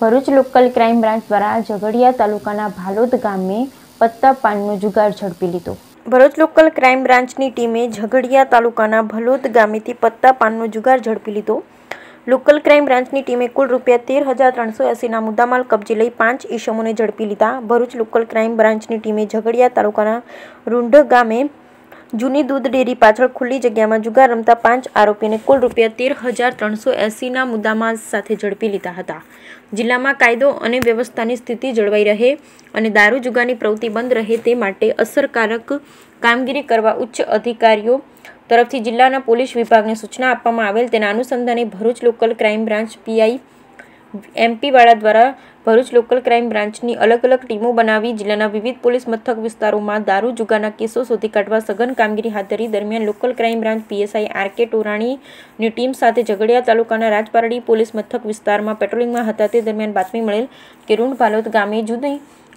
Bharuch local crime branch દ્વારા ઝઘડિયા તાલુકાના ભાલોદ ગામે પત્તા પાનનો જુગાર ઝડપી લીધો ભરૂચ લોકલ ક્રાઇમ બ્રાન્ચની ટીમે ઝઘડિયા તાલુકાના ભલોદ ગામેથી પત્તા પાનનો જુગાર ઝડપી લીધો લોકલ ક્રાઇમ બ્રાન્ચની ટીમે કુલ રૂપિયા તેર હજાર ત્રણસો એંસીના મુદ્દામાલ કબજે લઈ પાંચ ઈસમોને ઝડપી લીધા ભરૂચ લોકલ ક્રાઇમ બ્રાન્ચની ટીમે ઝઘડિયા તાલુકાના રૂંઢ ગામે જૂની દૂધ ડેરી પાછળ ખુલ્લી જગ્યામાં જુગાર રમતા પાંચ આરોપીને કુલ રૂપિયા તેર હજાર ત્રણસો એંસીના મુદ્દામાં સાથે ઝડપી લીધા હતા જિલ્લામાં કાયદો અને વ્યવસ્થાની સ્થિતિ જળવાઈ રહે અને દારૂ જુગારની પ્રવૃત્તિ બંધ રહે તે માટે અસરકારક કામગીરી કરવા ઉચ્ચ અધિકારીઓ તરફથી જિલ્લાના પોલીસ વિભાગને સૂચના આપવામાં આવેલ તેના અનુસંધાને Bharuch local crime branch PI એમપીવાળા દ્વારા ભરૂચ લોકલ ક્રાઇમ બ્રાન્ચની અલગ અલગ ટીમો બનાવી જિલ્લાના વિવિધ પોલીસ મથક વિસ્તારોમાં દારૂ જુગાના કેસો શોધી કાઢવા સઘન કામગીરી હાથ ધરી દરમિયાન local crime branch PSI R K ટોરાણીની ટીમ સાથે ઝઘડિયા તાલુકાના રાજપારડી પોલીસ મથક વિસ્તારમાં પેટ્રોલિંગમાં હતા તે દરમિયાન બાતમી મળેલ કે રૂંઢ ભાલોદ ગામે જુદી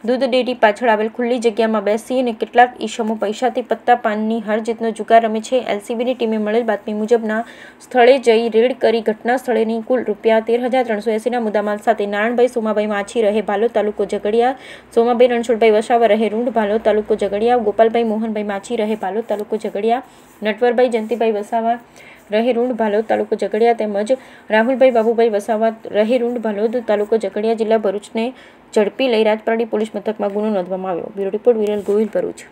દૂધ ડેરી પાછળ આવેલ ખુલ્લી જગ્યામાં બેસી અને કેટલાક ઈશમો પૈસાથી પત્તા પાનની હાર જીતનો જુગાર રમે છે એલસીબીની ટીમે મળેલ બાતમી મુજબના સ્થળે જઈ રેડ કરી ઘટના સ્થળેની કુલ રૂપિયા તેર હજાર ત્રણસો એંસીના મુદ્દામાલ સાથે નારાયણભાઈ સોમાભાઈ માછી રહે ભાલો તાલુકો જગડિયા સોમાભાઈ રણછોડભાઈ વસાવા રહે રૂંઢ ભાલો તાલુકો જગડિયા ગોપાલભાઈ મોહનભાઈ માછી રહે ભાલો તાલુકો જગડિયા નટવરભાઈ જયંતિભાઈ વસાવા રહે રૂંઢ ભાલોદ તાલુકો ઝઘડિયા તેમજ રાહુલભાઈ બાબુભાઈ વસાવા રહે રૂંઢ ભાલોદ તાલુકો ઝઘડિયા જિલ્લા ભરૂચને ઝડપી લઈ રાજપરાડી પોલીસ મથકમાં ગુનો નોંધવામાં આવ્યો બ્યુરો રિપોર્ટ વિરલ ગોહિલ ભરૂચ